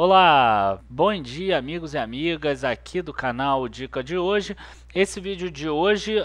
Olá, bom dia amigos e amigas aqui do canal Dica de Hoje. Esse vídeo de hoje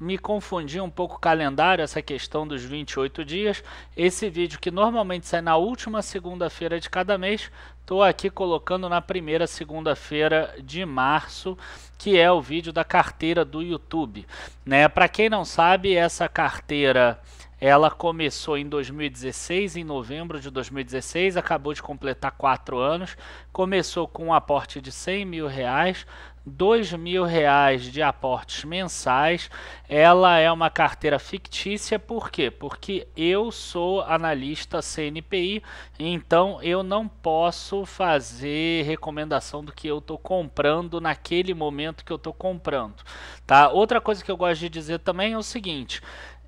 me confundi um pouco o calendário, essa questão dos 28 dias. Esse vídeo que normalmente sai na última segunda-feira de cada mês, estou aqui colocando na primeira segunda-feira de março, que é o vídeo da carteira do YouTube. Né? Para quem não sabe, essa carteira ela começou em 2016, em novembro de 2016, acabou de completar quatro anos. Começou com um aporte de 100 mil reais, 2 mil reais de aportes mensais. Ela é uma carteira fictícia, por quê? Porque eu sou analista CNPI, então eu não posso fazer recomendação do que eu estou comprando naquele momento que eu estou comprando. Tá? Outra coisa que eu gosto de dizer também é o seguinte: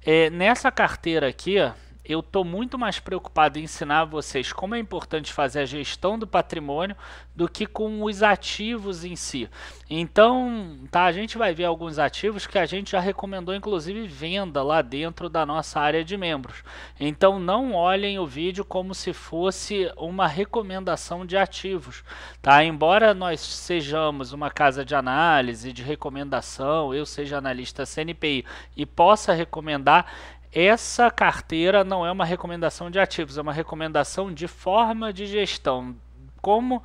é, nessa carteira aqui, ó, eu estou muito mais preocupado em ensinar vocês como é importante fazer a gestão do patrimônio do que com os ativos em si. Então, tá, a gente vai ver alguns ativos que a gente já recomendou, inclusive, venda lá dentro da nossa área de membros. Então, não olhem o vídeo como se fosse uma recomendação de ativos. Tá? Embora nós sejamos uma casa de análise, de recomendação, eu seja analista CNPI e possa recomendar, essa carteira não é uma recomendação de ativos, é uma recomendação de forma de gestão. Como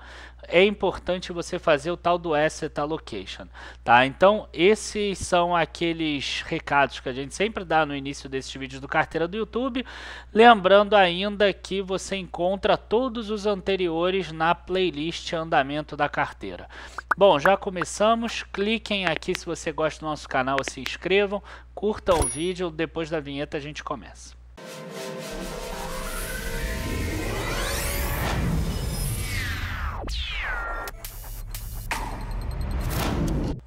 é importante você fazer o tal do asset allocation, tá? Então, esses são aqueles recados que a gente sempre dá no início desses vídeos do carteira do YouTube, lembrando ainda que você encontra todos os anteriores na playlist andamento da carteira. Bom, já começamos. Cliquem aqui se você gosta do nosso canal, se inscrevam, Curta o vídeo, depois da vinheta a gente começa.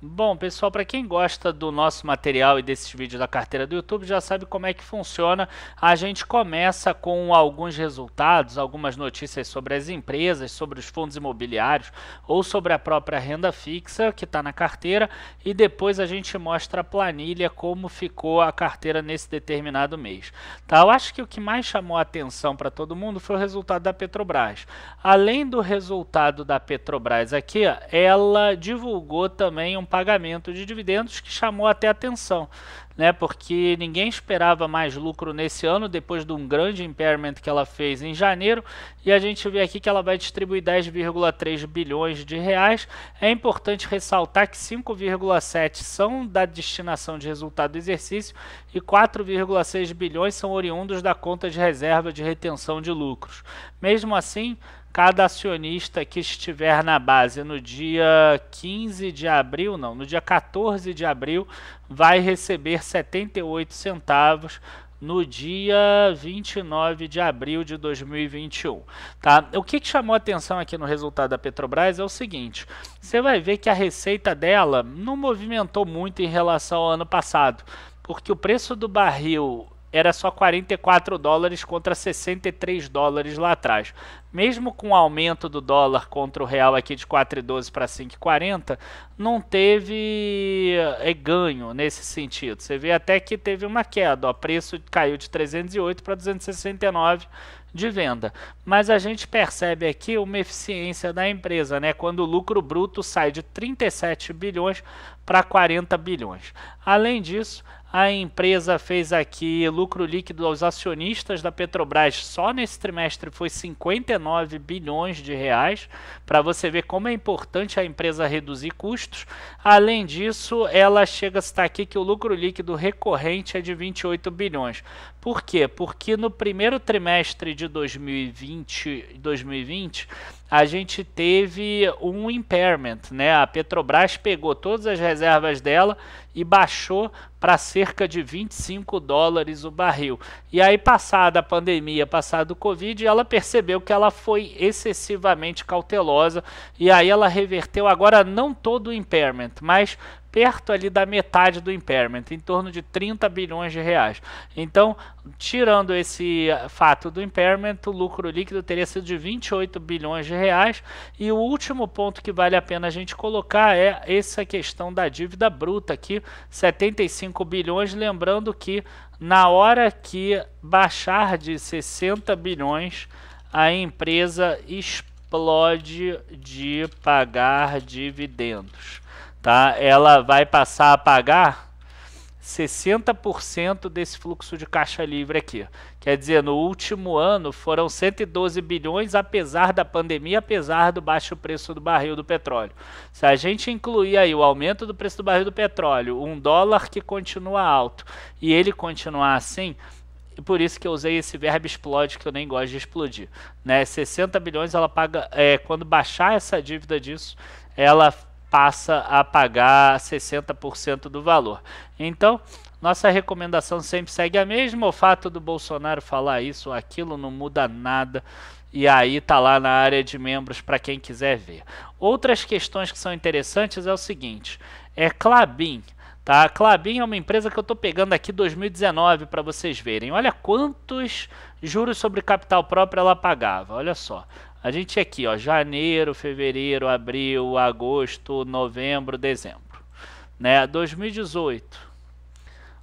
Bom, pessoal, para quem gosta do nosso material e desses vídeos da carteira do YouTube, já sabe como é que funciona. A gente começa com alguns resultados, algumas notícias sobre as empresas, sobre os fundos imobiliários ou sobre a própria renda fixa que está na carteira e depois a gente mostra a planilha como ficou a carteira nesse determinado mês. Tá? Eu acho que o que mais chamou a atenção para todo mundo foi o resultado da Petrobras. Além do resultado da Petrobras aqui, ela divulgou também um pagamento de dividendos que chamou até atenção, né? Porque ninguém esperava mais lucro nesse ano depois de um grande impairment que ela fez em janeiro e a gente vê aqui que ela vai distribuir 10,3 bilhões de reais. É importante ressaltar que 5,7 são da destinação de resultado do exercício e 4,6 bilhões são oriundos da conta de reserva de retenção de lucros. Mesmo assim, Cada acionista que estiver na base no dia 15 de abril, não, no dia 14 de abril, vai receber 78 centavos no dia 29 de abril de 2021. Tá? O que, que, chamou atenção aqui no resultado da Petrobras é o seguinte: você vai ver que a receita dela não movimentou muito em relação ao ano passado, porque o preço do barril era só 44 dólares contra 63 dólares lá atrás. Mesmo com o aumento do dólar contra o real aqui de 4,12 para 5,40, não teve eh, ganho nesse sentido. Você vê até que teve uma queda, o preço caiu de 308 para 269 de venda. Mas a gente percebe aqui uma eficiência da empresa, né? Quando o lucro bruto sai de 37 bilhões para 40 bilhões. Além disso, a empresa fez aqui lucro líquido aos acionistas da Petrobras só nesse trimestre foi 59 bilhões de reais, para você ver como é importante a empresa reduzir custos. Além disso, ela chega a estar aqui que o lucro líquido recorrente é de 28 bilhões. Por quê? Porque no primeiro trimestre de 2020, 2020 a gente teve um impairment, né? A Petrobras pegou todas as reservas dela e baixou para cerca de 25 dólares o barril. E aí, passada a pandemia, passado o Covid, ela percebeu que ela foi excessivamente cautelosa e aí ela reverteu agora não todo o impairment, mas perto ali da metade do impairment, em torno de 30 bilhões de reais. Então, tirando esse eh, fato do impairment, o lucro líquido teria sido de 28 bilhões de reais. E o último ponto que vale a pena a gente colocar é essa questão da dívida bruta aqui, 75 bilhões, lembrando que na hora que baixar de 60 bilhões, a empresa explode de pagar dividendos tá? ela vai passar a pagar 60% desse fluxo de caixa livre aqui. Quer dizer, no último ano foram 112 bilhões, apesar da pandemia, apesar do baixo preço do barril do petróleo. Se a gente incluir aí o aumento do preço do barril do petróleo, um dólar que continua alto e ele continuar assim, e por isso que eu usei esse verbo explode que eu nem gosto de explodir, né? 60 bilhões ela paga, é, quando baixar essa dívida disso, ela passa a pagar 60% do valor. Então, nossa recomendação sempre segue a mesma. O fato do Bolsonaro falar isso ou aquilo não muda nada. E aí tá lá na área de membros para quem quiser ver. Outras questões que são interessantes é o seguinte: é Clabin. Tá? A Clabin é uma empresa que eu estou pegando aqui 2019 para vocês verem. Olha quantos juros sobre capital próprio ela pagava. Olha só. A gente é aqui, ó, janeiro, fevereiro, abril, agosto, novembro, dezembro, né? 2018.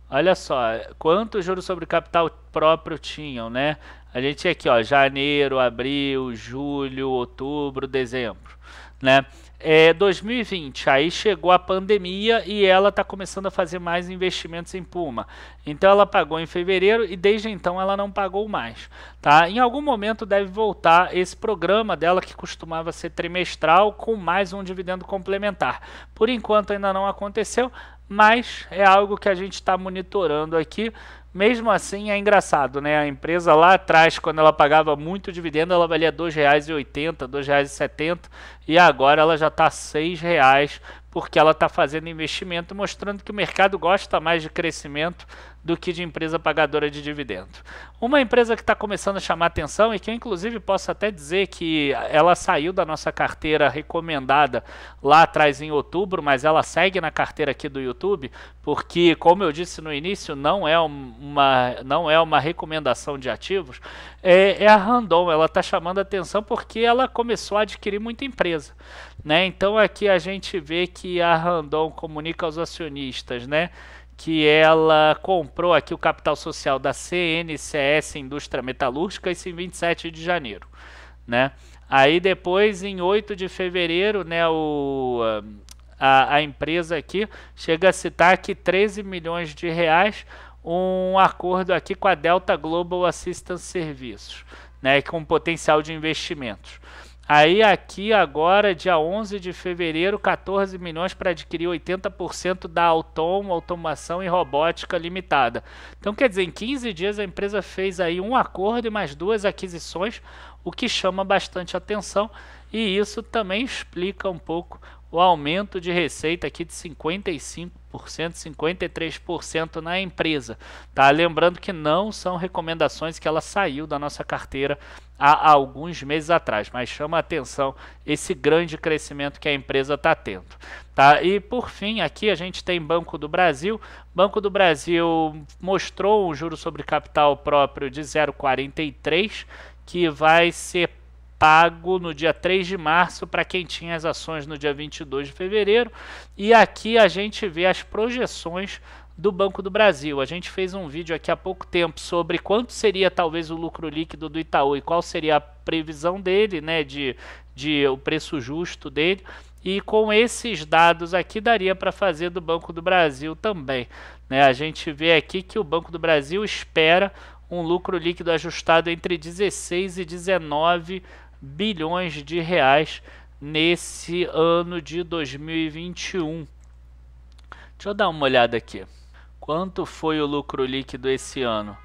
Olha só, quantos juros sobre capital próprio tinham, né? A gente é aqui, ó, janeiro, abril, julho, outubro, dezembro, né? É 2020, aí chegou a pandemia e ela está começando a fazer mais investimentos em Puma. Então ela pagou em fevereiro e desde então ela não pagou mais. Tá? Em algum momento deve voltar esse programa dela que costumava ser trimestral com mais um dividendo complementar. Por enquanto ainda não aconteceu, mas é algo que a gente está monitorando aqui. Mesmo assim, é engraçado, né? A empresa lá atrás, quando ela pagava muito dividendo, ela valia R$ 2,80, R$ 2,70 e agora ela já está R$ 6,00 porque ela está fazendo investimento, mostrando que o mercado gosta mais de crescimento do que de empresa pagadora de dividendo. Uma empresa que está começando a chamar atenção e que eu, inclusive, posso até dizer que ela saiu da nossa carteira recomendada lá atrás em outubro, mas ela segue na carteira aqui do YouTube, porque, como eu disse no início, não é uma, não é uma recomendação de ativos, é, é a Random. Ela está chamando atenção porque ela começou a adquirir muita empresa. Né? Então, aqui a gente vê que a Random comunica aos acionistas, né? que ela comprou aqui o capital social da CNCS Indústria Metalúrgica isso em 27 de janeiro, né? Aí depois em 8 de fevereiro, né, o a, a empresa aqui chega a citar que 13 milhões de reais um acordo aqui com a Delta Global Assistance Serviços, né, com potencial de investimentos. Aí aqui agora, dia 11 de fevereiro, 14 milhões para adquirir 80% da Autom, Automação e Robótica Limitada. Então quer dizer, em 15 dias a empresa fez aí um acordo e mais duas aquisições, o que chama bastante atenção e isso também explica um pouco o aumento de receita aqui de 55%, 53% na empresa. Tá? Lembrando que não são recomendações que ela saiu da nossa carteira há alguns meses atrás, mas chama atenção esse grande crescimento que a empresa está tendo. Tá? E por fim, aqui a gente tem Banco do Brasil. Banco do Brasil mostrou um juro sobre capital próprio de 0,43, que vai ser pago no dia 3 de março para quem tinha as ações no dia 22 de fevereiro. E aqui a gente vê as projeções do Banco do Brasil. A gente fez um vídeo aqui há pouco tempo sobre quanto seria talvez o lucro líquido do Itaú e qual seria a previsão dele, né, de, de o preço justo dele. E com esses dados aqui daria para fazer do Banco do Brasil também. Né? A gente vê aqui que o Banco do Brasil espera um lucro líquido ajustado entre 16 e 19 bilhões de reais nesse ano de 2021. Deixa eu dar uma olhada aqui. Quanto foi o lucro líquido esse ano?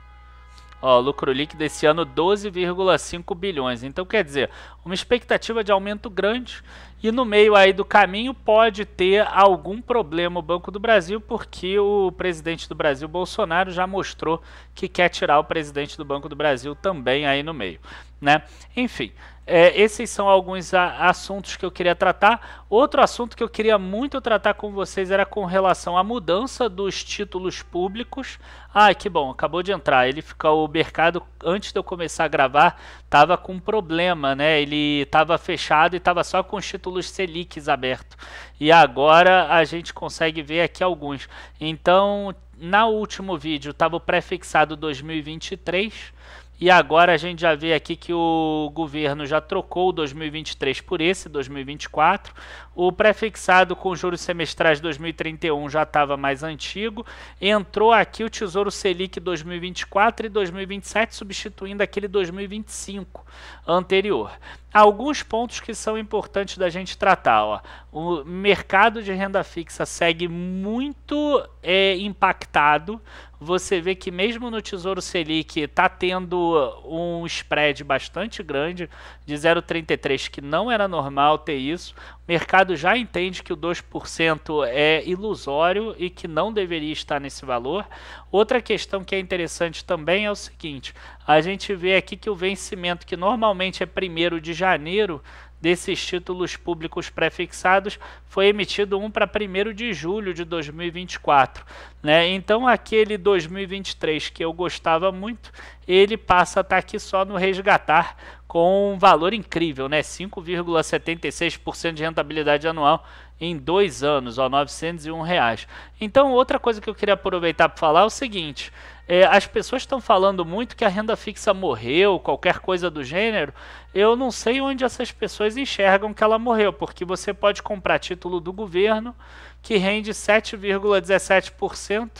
Ó, lucro líquido esse ano 12,5 bilhões. Então quer dizer, uma expectativa de aumento grande e no meio aí do caminho pode ter algum problema o Banco do Brasil, porque o presidente do Brasil Bolsonaro já mostrou que quer tirar o presidente do Banco do Brasil também aí no meio, né? Enfim, é, esses são alguns a, assuntos que eu queria tratar. Outro assunto que eu queria muito tratar com vocês era com relação à mudança dos títulos públicos. Ah, que bom, acabou de entrar. Ele ficou o mercado antes de eu começar a gravar estava com um problema, né? Ele estava fechado e estava só com os títulos Selics aberto. E agora a gente consegue ver aqui alguns. Então, na último vídeo estava o prefixado 2023 e agora a gente já vê aqui que o governo já trocou 2023 por esse, 2024. O prefixado com juros semestrais 2031 já estava mais antigo. Entrou aqui o Tesouro Selic 2024 e 2027, substituindo aquele 2025 anterior. Alguns pontos que são importantes da gente tratar. Ó. O mercado de renda fixa segue muito é, impactado você vê que mesmo no Tesouro Selic está tendo um spread bastante grande de 0,33, que não era normal ter isso mercado já entende que o 2% é ilusório e que não deveria estar nesse valor. Outra questão que é interessante também é o seguinte: a gente vê aqui que o vencimento, que normalmente é primeiro de janeiro, desses títulos públicos prefixados foi emitido um para 1 de julho de 2024. Né? Então, aquele 2023 que eu gostava muito, ele passa a estar tá aqui só no resgatar com um valor incrível, né? 5,76% de rentabilidade anual em dois anos, ó, R$ 901. Reais. Então, outra coisa que eu queria aproveitar para falar é o seguinte. É, as pessoas estão falando muito que a renda fixa morreu, qualquer coisa do gênero. Eu não sei onde essas pessoas enxergam que ela morreu, porque você pode comprar título do governo que rende 7,17%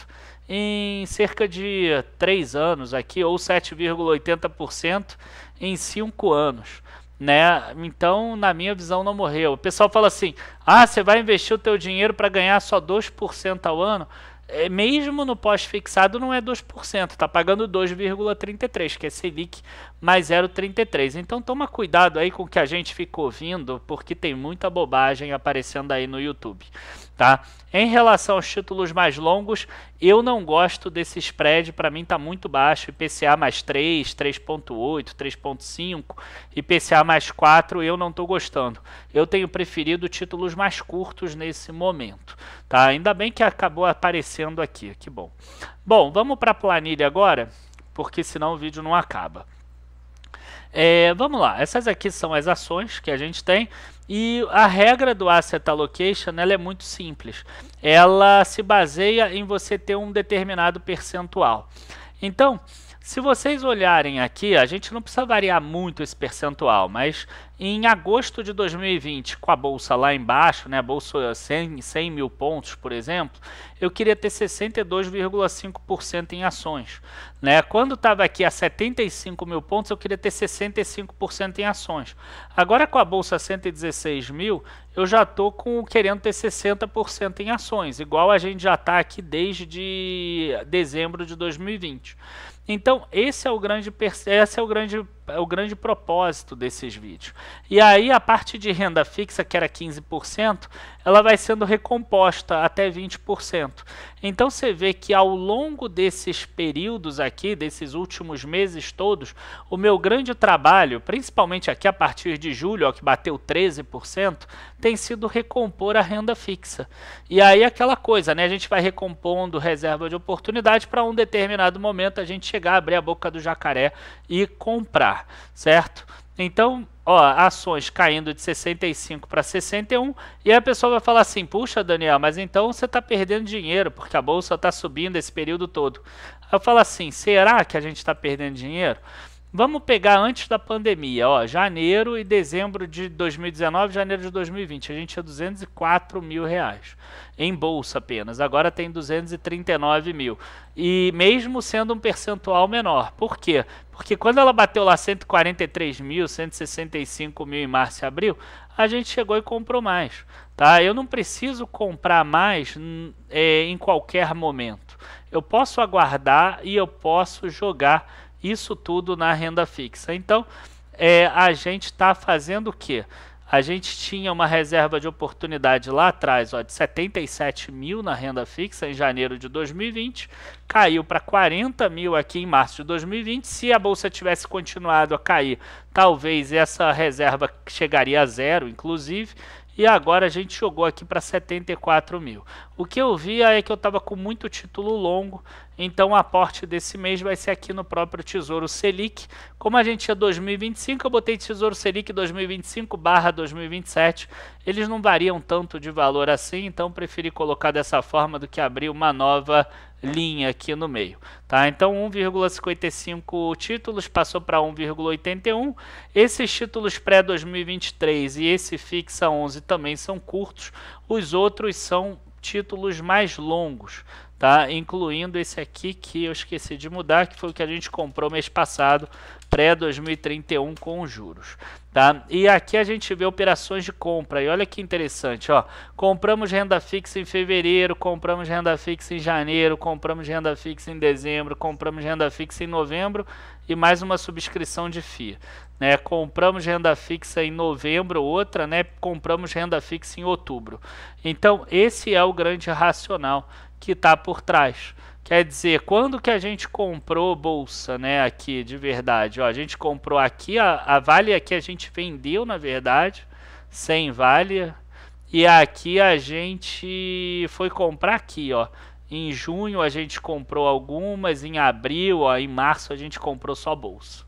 em cerca de 3 anos aqui, ou 7,80% em 5 anos. Né? Então, na minha visão, não morreu. O pessoal fala assim: ah, você vai investir o teu dinheiro para ganhar só 2% ao ano? é, mesmo no pós-fixado não é 2%, está pagando 2,33%, que é Selic mais 0,33%. Então toma cuidado aí com o que a gente fica ouvindo, porque tem muita bobagem aparecendo aí no YouTube tá? Em relação aos títulos mais longos, eu não gosto desse spread, para mim está muito baixo, IPCA mais 3, 3.8, 3.5, IPCA mais 4, eu não estou gostando. Eu tenho preferido títulos mais curtos nesse momento, tá? Ainda bem que acabou aparecendo aqui, que bom. Bom, vamos para a planilha agora, porque senão o vídeo não acaba. É, vamos lá, essas aqui são as ações que a gente tem. E a regra do asset allocation ela é muito simples. Ela se baseia em você ter um determinado percentual. Então, se vocês olharem aqui, a gente não precisa variar muito esse percentual, mas em agosto de 2020, com a bolsa lá embaixo, né, a bolsa 100, 100 mil pontos, por exemplo, eu queria ter 62,5% em ações. Né? Quando estava aqui a 75 mil pontos, eu queria ter 65% em ações. Agora com a bolsa 116 mil, eu já estou com, querendo ter 60% em ações, igual a gente já está aqui desde dezembro de 2020. Então, esse é o grande, esse é o grande é o grande propósito desses vídeos. E aí a parte de renda fixa, que era 15%, ela vai sendo recomposta até 20%. Então você vê que ao longo desses períodos aqui, desses últimos meses todos, o meu grande trabalho, principalmente aqui a partir de julho, ó, que bateu 13%, tem sido recompor a renda fixa. E aí aquela coisa, né? A gente vai recompondo reserva de oportunidade para um determinado momento a gente chegar, abrir a boca do jacaré e comprar lugar, certo? Então, ó, ações caindo de 65 para 61 e a pessoa vai falar assim: puxa, Daniel, mas então você está perdendo dinheiro porque a bolsa está subindo esse período todo. Eu falo assim: será que a gente está perdendo dinheiro? Vamos pegar antes da pandemia, ó, janeiro e dezembro de 2019, janeiro de 2020, a gente tinha 204 mil reais em bolsa apenas, agora tem 239 mil. E mesmo sendo um percentual menor, por quê? Porque quando ela bateu lá 143 mil, 165 mil em março e abril, a gente chegou e comprou mais. Tá? Eu não preciso comprar mais hum, é, em qualquer momento. Eu posso aguardar e eu posso jogar isso tudo na renda fixa. Então, é, a gente está fazendo o quê? A gente tinha uma reserva de oportunidade lá atrás ó, de 77 mil na renda fixa em janeiro de 2020, caiu para 40 mil aqui em março de 2020. Se a bolsa tivesse continuado a cair, talvez essa reserva chegaria a zero, inclusive e agora a gente jogou aqui para 74 mil. O que eu via é que eu estava com muito título longo, então o aporte desse mês vai ser aqui no próprio Tesouro Selic. Como a gente é 2025, eu botei Tesouro Selic 2025 barra 2027. Eles não variam tanto de valor assim, então preferi colocar dessa forma do que abrir uma nova linha aqui no meio. Tá? Então 1,55 títulos passou para 1,81. Esses títulos pré-2023 e esse fixa 11 também são curtos, os outros são títulos mais longos tá? Incluindo esse aqui que eu esqueci de mudar, que foi o que a gente comprou mês passado, pré 2031 com juros, tá? E aqui a gente vê operações de compra. E olha que interessante, ó. Compramos renda fixa em fevereiro, compramos renda fixa em janeiro, compramos renda fixa em dezembro, compramos renda fixa em novembro e mais uma subscrição de FIA. né? Compramos renda fixa em novembro, outra, né? Compramos renda fixa em outubro. Então, esse é o grande racional que está por trás. Quer dizer, quando que a gente comprou bolsa, né, aqui de verdade? Ó, a gente comprou aqui, a, a Vale aqui é a gente vendeu, na verdade, sem Vale. E aqui a gente foi comprar aqui, ó. Em junho a gente comprou algumas, em abril, ó, em março a gente comprou só bolsa.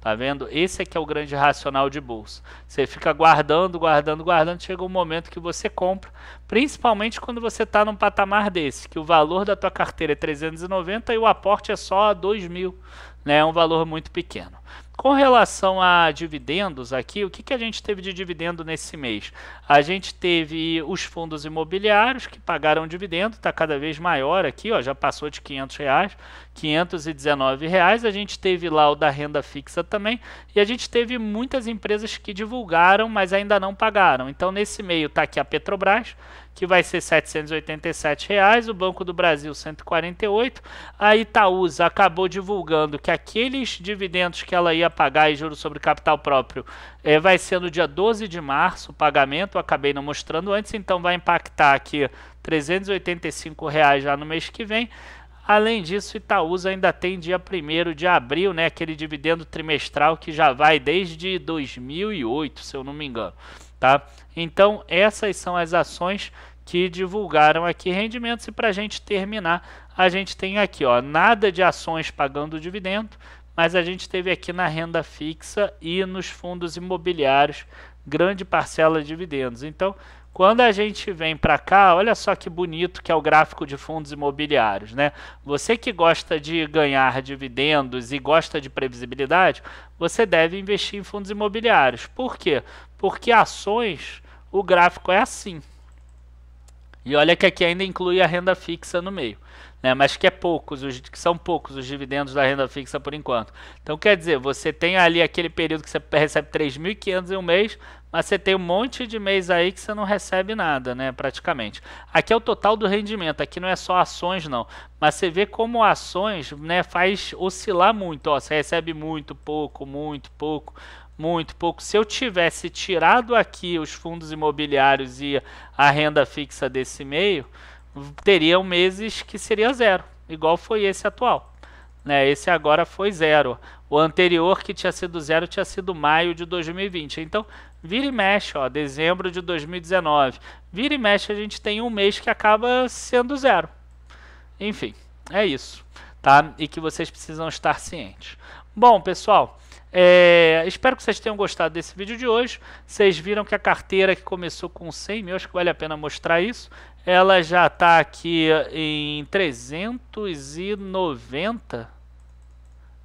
Tá vendo? Esse é que é o grande racional de bolsa. Você fica guardando, guardando, guardando, chega um momento que você compra, principalmente quando você está num patamar desse, que o valor da tua carteira é 390 e o aporte é só 2 mil, né? É um valor muito pequeno. Com relação a dividendos aqui, o que, que a gente teve de dividendo nesse mês? A gente teve os fundos imobiliários que pagaram dividendo, está cada vez maior aqui, ó, já passou de 500 reais, 519 reais. A gente teve lá o da renda fixa também e a gente teve muitas empresas que divulgaram, mas ainda não pagaram. Então nesse meio está aqui a Petrobras que vai ser 787 reais, o Banco do Brasil 148. A Itaúsa acabou divulgando que aqueles dividendos que ela ia pagar e juros sobre capital próprio é, vai ser no dia 12 de março o pagamento, eu acabei não mostrando antes, então vai impactar aqui R$ 385 reais já no mês que vem. Além disso, Itaúsa ainda tem dia 1 de abril, né, aquele dividendo trimestral que já vai desde 2008, se eu não me engano. Tá? Então, essas são as ações que divulgaram aqui rendimentos. E para a gente terminar, a gente tem aqui ó, nada de ações pagando dividendo, mas a gente teve aqui na renda fixa e nos fundos imobiliários grande parcela de dividendos. Então, quando a gente vem para cá, olha só que bonito que é o gráfico de fundos imobiliários, né? Você que gosta de ganhar dividendos e gosta de previsibilidade, você deve investir em fundos imobiliários. Por quê? Porque ações, o gráfico é assim. E olha que aqui ainda inclui a renda fixa no meio né? mas que é poucos, os, que são poucos os dividendos da renda fixa por enquanto. Então, quer dizer, você tem ali aquele período que você recebe 3.500 em um mês, mas você tem um monte de mês aí que você não recebe nada, né, praticamente. Aqui é o total do rendimento, aqui não é só ações não, mas você vê como ações, né, faz oscilar muito, ó, você recebe muito, pouco, muito, pouco, muito pouco. Se eu tivesse tirado aqui os fundos imobiliários e a renda fixa desse meio, teriam meses que seria zero, igual foi esse atual. Né? Esse agora foi zero. O anterior que tinha sido zero tinha sido maio de 2020. Então, vira e mexe, ó, dezembro de 2019. Vira e mexe, a gente tem um mês que acaba sendo zero. Enfim, é isso. Tá? E que vocês precisam estar cientes. Bom, pessoal, é, espero que vocês tenham gostado desse vídeo de hoje. Vocês viram que a carteira que começou com 100 mil, acho que vale a pena mostrar isso, ela já está aqui em 390.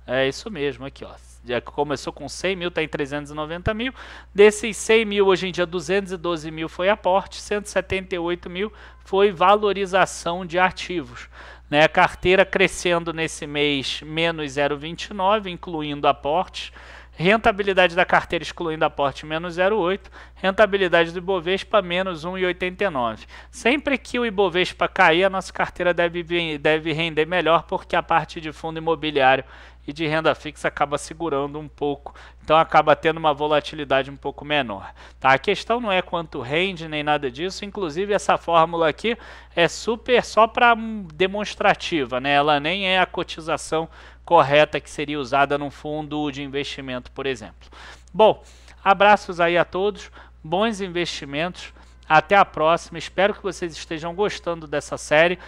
É isso mesmo, aqui ó. Já começou com 100 mil, está em 390 mil. Desses 100 mil, hoje em dia, 212 mil foi aporte, 178 mil foi valorização de ativos. Né? A carteira crescendo nesse mês, menos 0,29, incluindo aportes. Rentabilidade da carteira excluindo aporte menos 0,8, rentabilidade do Ibovespa menos 1,89. Sempre que o Ibovespa cair, a nossa carteira deve, deve render melhor, porque a parte de fundo imobiliário e de renda fixa acaba segurando um pouco, então acaba tendo uma volatilidade um pouco menor. Tá? A questão não é quanto rende nem nada disso, inclusive essa fórmula aqui é super só para demonstrativa, né? ela nem é a cotização correta que seria usada num fundo de investimento, por exemplo. Bom, abraços aí a todos, bons investimentos, até a próxima. Espero que vocês estejam gostando dessa série.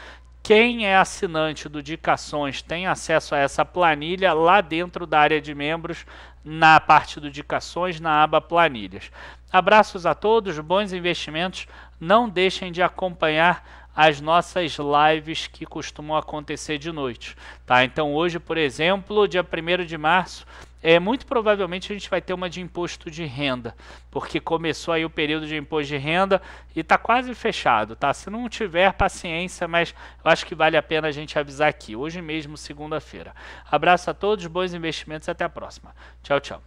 Quem é assinante do Dicações tem acesso a essa planilha lá dentro da área de membros, na parte do Dicações, na aba Planilhas. Abraços a todos, bons investimentos. Não deixem de acompanhar as nossas lives que costumam acontecer de noite. Tá? Então, hoje, por exemplo, dia 1 de março, é, muito provavelmente a gente vai ter uma de imposto de renda, porque começou aí o período de imposto de renda e está quase fechado, tá? Se não tiver paciência, mas eu acho que vale a pena a gente avisar aqui, hoje mesmo, segunda-feira. Abraço a todos, bons investimentos e até a próxima. Tchau, tchau.